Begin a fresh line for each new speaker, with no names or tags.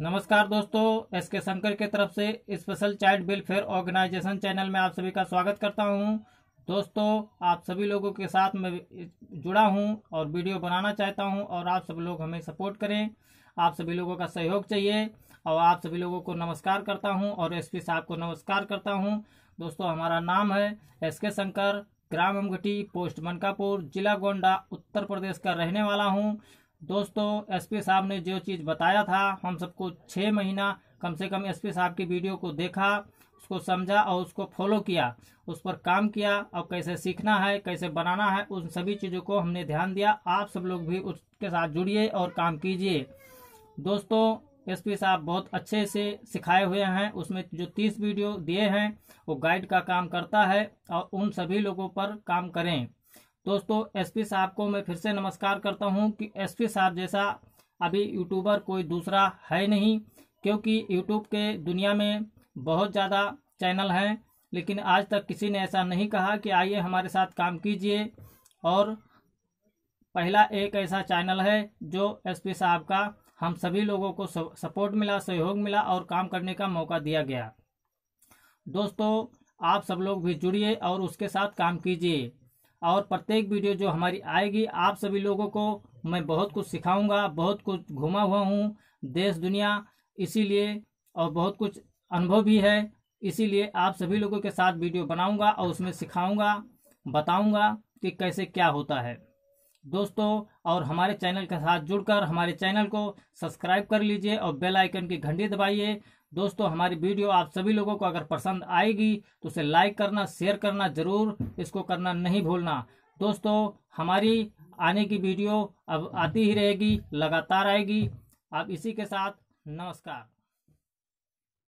नमस्कार दोस्तों S K Shankar के तरफ से special child welfare organisation channel में आप सभी का स्वागत करता हूं दोस्तों आप सभी लोगों के साथ मैं जुड़ा हूं और वीडियो बनाना चाहता हूं और आप सभी लोग हमें सपोर्ट करें आप सभी लोगों का सहयोग चाहिए और आप सभी लोगों को नमस्कार करता हूँ और एस साहब को नमस्कार करता हूँ दोस्तों हमारा नाम है एस के शंकर ग्राम अमघटी पोस्ट मनकापुर जिला गोंडा उत्तर प्रदेश का रहने वाला हूँ दोस्तों एसपी साहब ने जो चीज़ बताया था हम सबको छः महीना कम से कम एसपी साहब की वीडियो को देखा उसको समझा और उसको फॉलो किया उस पर काम किया और कैसे सीखना है कैसे बनाना है उन सभी चीज़ों को हमने ध्यान दिया आप सब लोग भी उसके साथ जुड़िए और काम कीजिए दोस्तों एसपी साहब बहुत अच्छे से सिखाए हुए हैं उसमें जो तीस वीडियो दिए हैं वो गाइड का काम करता है और उन सभी लोगों पर काम करें दोस्तों एसपी साहब को मैं फिर से नमस्कार करता हूं कि एसपी साहब जैसा अभी यूट्यूबर कोई दूसरा है नहीं क्योंकि यूट्यूब के दुनिया में बहुत ज़्यादा चैनल हैं लेकिन आज तक किसी ने ऐसा नहीं कहा कि आइए हमारे साथ काम कीजिए और पहला एक ऐसा चैनल है जो एसपी साहब का हम सभी लोगों को सपोर्ट मिला सहयोग मिला और काम करने का मौका दिया गया दोस्तों आप सब लोग भी जुड़िए और उसके साथ काम कीजिए और प्रत्येक वीडियो जो हमारी आएगी आप सभी लोगों को मैं बहुत कुछ सिखाऊंगा बहुत कुछ घुमा हुआ हूँ देश दुनिया इसीलिए और बहुत कुछ अनुभव भी है इसीलिए आप सभी लोगों के साथ वीडियो बनाऊंगा और उसमें सिखाऊंगा बताऊंगा कि कैसे क्या होता है दोस्तों और हमारे चैनल के साथ जुड़कर हमारे चैनल को सब्सक्राइब कर लीजिए और बेल आइकन की घंटी दबाइए दोस्तों हमारी वीडियो आप सभी लोगों को अगर पसंद आएगी तो उसे लाइक करना शेयर करना ज़रूर इसको करना नहीं भूलना दोस्तों हमारी आने की वीडियो अब आती ही रहेगी लगातार आएगी अब इसी के साथ नमस्कार